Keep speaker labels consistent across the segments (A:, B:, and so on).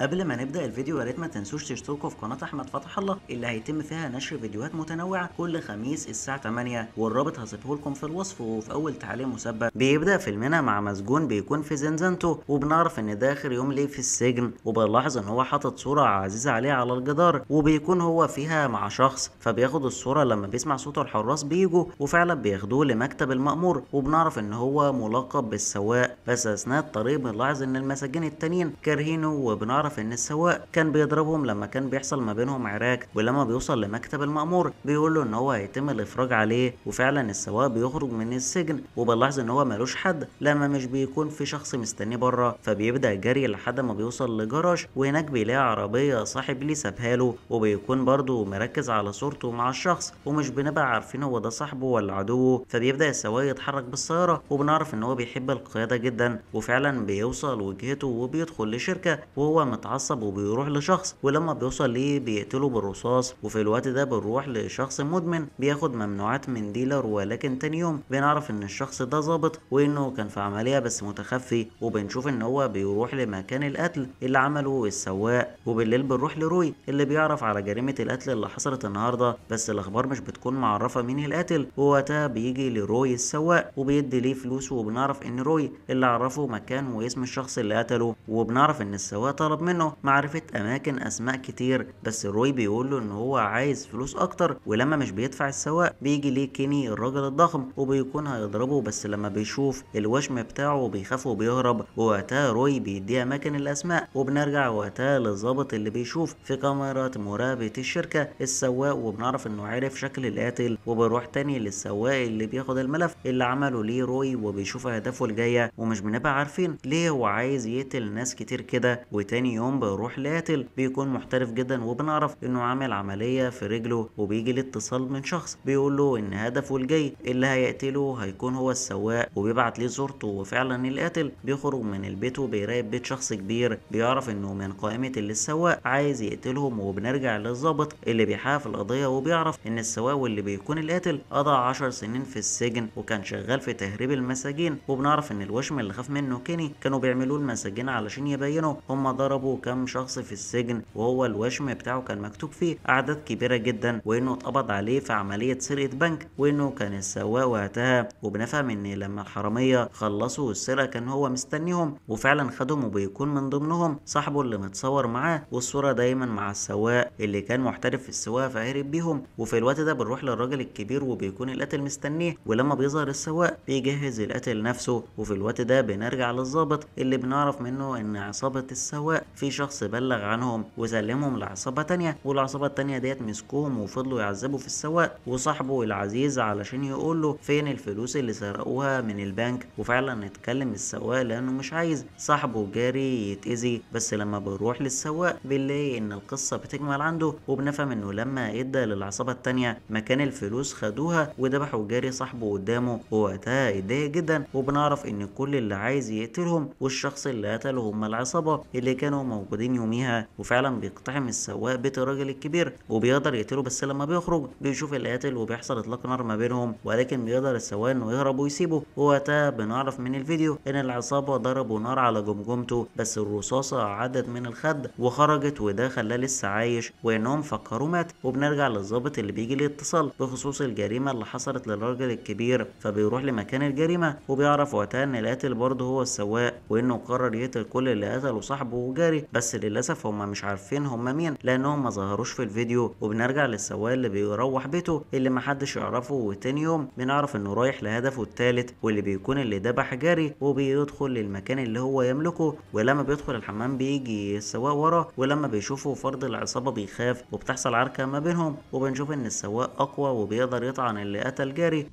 A: قبل ما نبدا الفيديو يا ريت ما تنسوش تشتركوا في قناه احمد فتح الله اللي هيتم فيها نشر فيديوهات متنوعه كل خميس الساعه 8 والرابط هسيبه لكم في الوصف وفي اول تعليق مسبق بيبدا فيلمنا مع مسجون بيكون في زنزانته وبنعرف ان ده اخر يوم ليه في السجن وبنلاحظ ان هو حاطط صوره عزيزه عليه على الجدار وبيكون هو فيها مع شخص فبياخد الصوره لما بيسمع صوت الحراس بيجوا وفعلا بياخدوه لمكتب المأمور وبنعرف ان هو ملقب بالسواق بس اثناء الطريق بنلاحظ ان المساجين التانيين كارهينه وبنعرف هنعرف ان السواق كان بيضربهم لما كان بيحصل ما بينهم عراك ولما بيوصل لمكتب المأمور بيقول له ان هو هيتم الافراج عليه وفعلا السواق بيخرج من السجن وبنلاحظ ان هو ملوش حد لما مش بيكون في شخص مستنيه بره فبيبدا جري لحد ما بيوصل لجراج وهناك بيلاقي عربيه صاحب ليه سابها له وبيكون برضه مركز على صورته مع الشخص ومش بنبقى عارفين هو ده صاحبه ولا عدوه فبيبدا السواق يتحرك بالسياره وبنعرف ان هو بيحب القياده جدا وفعلا بيوصل وجهته وبيدخل لشركه وهو متعصب وبيروح لشخص ولما بيوصل ليه بيقتله بالرصاص وفي الوقت ده بنروح لشخص مدمن بياخد ممنوعات من ديلر ولكن تاني يوم بنعرف ان الشخص ده ظابط وانه كان في عمليه بس متخفي وبنشوف ان هو بيروح لمكان القتل اللي عمله السواق وبالليل بنروح لروي اللي بيعرف على جريمه القتل اللي حصلت النهارده بس الاخبار مش بتكون معرفه مين القاتل ووقتها بيجي لروي السواق وبيدي ليه فلوس وبنعرف ان روي اللي عرفه مكان واسم الشخص اللي قتله وبنعرف ان السواق طلب منه معرفة أماكن أسماء كتير بس روي بيقول له إن هو عايز فلوس أكتر ولما مش بيدفع السواق بيجي ليه كيني الراجل الضخم وبيكون هيضربه بس لما بيشوف الوشم بتاعه بيخاف وبيهرب ووقتها روي بيديه أماكن الأسماء وبنرجع وقتها للظابط اللي بيشوف في كاميرات مراقبة الشركة السواق وبنعرف إنه عرف شكل القاتل وبيروح تاني للسواق اللي بياخد الملف اللي عمله ليه روي وبيشوف أهدافه الجاية ومش بنبقى عارفين ليه هو عايز يقتل ناس كتير كده وتاني يوم بيروح لقاتل بيكون محترف جدا وبنعرف انه عامل عمليه في رجله وبيجي الاتصال من شخص بيقول له ان هدفه الجاي اللي هيقتله هيكون هو السواق وبيبعت ليه صورته وفعلا القاتل بيخرج من البيت وبيراقب بيت شخص كبير بيعرف انه من قائمه اللي السواق عايز يقتلهم وبنرجع للظابط اللي بيحقق القضيه وبيعرف ان السواق واللي بيكون القاتل قضى 10 سنين في السجن وكان شغال في تهريب المساجين وبنعرف ان الوشم اللي خاف منه كيني كانوا بيعملوه المساجين علشان يبينوا هم ضربوا ضربوا كم شخص في السجن وهو الوشم بتاعه كان مكتوب فيه اعداد كبيره جدا وانه اتقبض عليه في عمليه سرقه بنك وانه كان السواق وقتها وبنفهم ان لما الحراميه خلصوا السرقه كان هو مستنيهم وفعلا خدهم وبيكون من ضمنهم صاحبه اللي متصور معاه والصوره دايما مع السواق اللي كان محترف في السواقه فهرب بيهم وفي الوقت ده بنروح للراجل الكبير وبيكون القاتل مستنيه ولما بيظهر السواق بيجهز القاتل نفسه وفي الوقت ده بنرجع للظابط اللي بنعرف منه ان عصابه السواق في شخص بلغ عنهم وسلمهم لعصابة تانية والعصابة التانية ديت مسكوهم وفضلوا يعذبوا في السواق وصاحبه العزيز علشان يقول له فين الفلوس اللي سرقوها من البنك وفعلا اتكلم السواق لانه مش عايز صاحبه جاري يتأذي بس لما بروح للسواق بنلاقي ان القصة بتكمل عنده وبنفهم انه لما ادى للعصابة التانية مكان الفلوس خدوها وذبحوا جاري صاحبه قدامه ووقتها اتضايق جدا وبنعرف ان كل اللي عايز يقتلهم والشخص اللي قتله هم العصابة اللي كانوا موجودين يوميها وفعلا بيقتحم السواق بيت الراجل الكبير وبيقدر يقتله بس لما بيخرج بيشوف القاتل وبيحصل اطلاق نار ما بينهم ولكن بيقدر السواق انه يهرب ويسيبه ووقتها بنعرف من الفيديو ان العصابه ضربوا نار على جمجمته بس الرصاصه عدت من الخد وخرجت وده خلاه لسه عايش وانهم فكروا مات وبنرجع للظابط اللي بيجي الاتصال اتصال بخصوص الجريمه اللي حصلت للراجل الكبير فبيروح لمكان الجريمه وبيعرف وقتها ان القاتل برضه هو السواق وانه قرر يقتل كل اللي قتله صاحبه وجاري الجزائري بس للاسف هم مش عارفين هم مين لانهم ما ظهروش في الفيديو وبنرجع للسواق اللي بيروح بيته اللي محدش يعرفه وتاني يوم بنعرف انه رايح لهدفه الثالث واللي بيكون اللي ذبح جاري وبيدخل للمكان اللي هو يملكه ولما بيدخل الحمام بيجي السواق وراه ولما بيشوفه فرد العصابه بيخاف وبتحصل عركه ما بينهم وبنشوف ان السواق اقوى وبيقدر يطعن اللي قتل جاري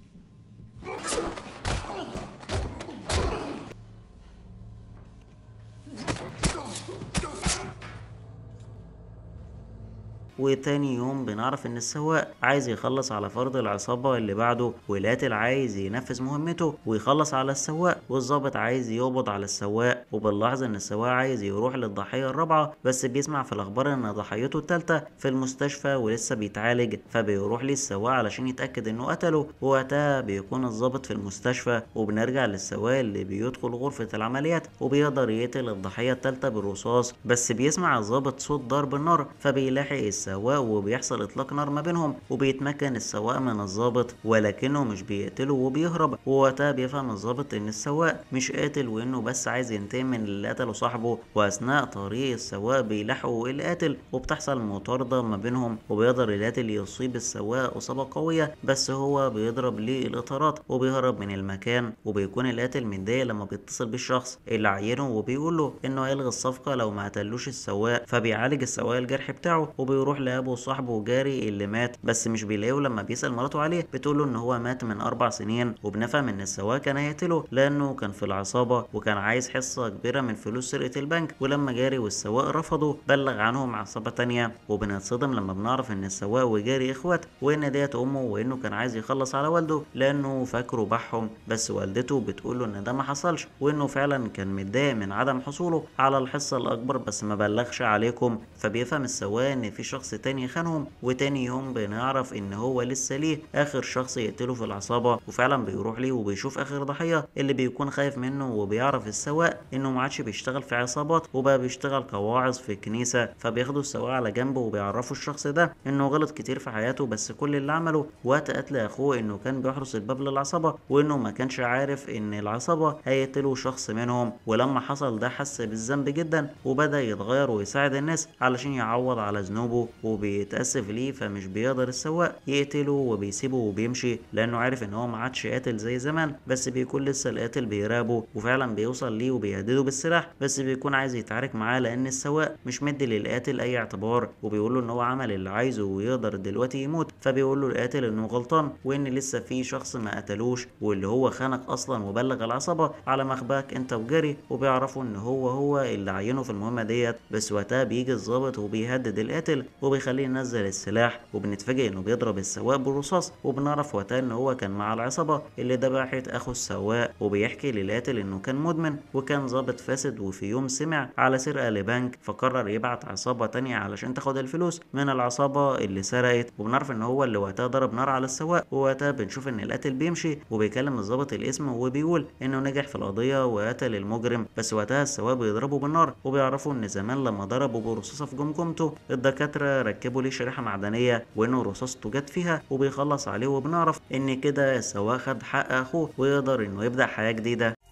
A: وتاني يوم بنعرف ان السواق عايز يخلص على فرد العصابه اللي بعده والقاتل عايز ينفذ مهمته ويخلص على السواق والظابط عايز يقبض على السواق وبنلاحظ ان السواق عايز يروح للضحيه الرابعه بس بيسمع في الاخبار ان ضحيته الثالثه في المستشفى ولسه بيتعالج فبيروح للسواق علشان يتاكد انه قتله ووقتها بيكون الظابط في المستشفى وبنرجع للسواق اللي بيدخل غرفه العمليات وبيقدر يقتل الضحيه الثالثه بالرصاص بس بيسمع الظابط صوت ضرب النار فبيلاحق السواق السواق وبيحصل اطلاق نار ما بينهم وبيتمكن السواق من الظابط ولكنه مش بيقتله وبيهرب ووقتها بيفهم الظابط ان السواق مش قاتل وانه بس عايز ينتقم من اللي قتله صاحبه واثناء طريق السواق بيلاحقوا إيه القاتل وبتحصل مطارده ما بينهم وبيقدر القاتل يصيب السواق اصابه قويه بس هو بيضرب ليه الاطارات وبيهرب من المكان وبيكون القاتل متضايق لما بيتصل بالشخص اللي عينه وبيقول له انه هيلغي الصفقه لو ما قتلوش السواق فبيعالج السواق الجرح بتاعه وبيروح بيروح لابو صاحبه جاري اللي مات بس مش بيلاقيه لما بيسال مراته عليه بتقول له ان هو مات من اربع سنين وبنفهم ان السواق كان هيقتله لانه كان في العصابه وكان عايز حصه كبيره من فلوس سرقه البنك ولما جاري والسواق رفضوا بلغ عنهم عصابه ثانيه وبنتصدم لما بنعرف ان السواق وجاري اخوات وان ديت امه وانه كان عايز يخلص على والده لانه فاكره بحهم بس والدته بتقول له ان ده ما حصلش وانه فعلا كان متضايق من عدم حصوله على الحصه الاكبر بس ما بلغش عليكم فبيفهم السواق ان في شخص شخص تاني خانهم وتاني يوم بنعرف ان هو لسه ليه اخر شخص يقتله في العصابه وفعلا بيروح ليه وبيشوف اخر ضحيه اللي بيكون خايف منه وبيعرف السواق انه ما عادش بيشتغل في عصابات وبقى بيشتغل قواعظ في كنيسه فبياخدوا السواق على جنب وبيعرفوا الشخص ده انه غلط كتير في حياته بس كل اللي عمله وقت قتل اخوه انه كان بيحرس الباب للعصابه وانه ما كانش عارف ان العصابه هيقتلوا شخص منهم ولما حصل ده حس بالذنب جدا وبدا يتغير ويساعد الناس علشان يعوض على ذنوبه وبيتأسف ليه فمش بيقدر السواق يقتله وبيسيبه وبيمشي لأنه عارف إن هو ما عادش قاتل زي زمان بس بيكون لسه القاتل بيراقبه وفعلا بيوصل ليه وبيهدده بالسلاح بس بيكون عايز يتعارك معاه لأن السواق مش مدي للقاتل أي اعتبار وبيقول له إن هو عمل اللي عايزه ويقدر دلوقتي يموت فبيقول له القاتل إنه غلطان وإن لسه في شخص ما قتلوش واللي هو خانك أصلا وبلغ العصابة على مخباك أنت وجري وبيعرفوا إن هو هو اللي عينه في المهمة ديت بس وقتها بيجي الظابط وبيهدد القاتل وبيخليه ينزل السلاح وبنتفاجئ انه بيضرب السواق بالرصاص وبنعرف وقتها ان هو كان مع العصابه اللي دبحت اخو السواق وبيحكي للقاتل انه كان مدمن وكان ظابط فاسد وفي يوم سمع على سرقه لبنك فقرر يبعت عصابه تانية علشان تاخد الفلوس من العصابه اللي سرقت وبنعرف ان هو اللي وقتها ضرب نار على السواق ووقتها بنشوف ان القاتل بيمشي وبيكلم الظابط الاسم وبيقول انه نجح في القضيه وقتل المجرم بس وقتها السواق بيضربه بالنار وبيعرفوا ان زمان لما ضربه برصاصه في جمجمته الدكاتره ركبوا ليه شريحه معدنيه وانه رصاصته جت فيها وبيخلص عليه وبنعرف ان كده سواه خد حق اخوه ويقدر انه يبدا حياه جديده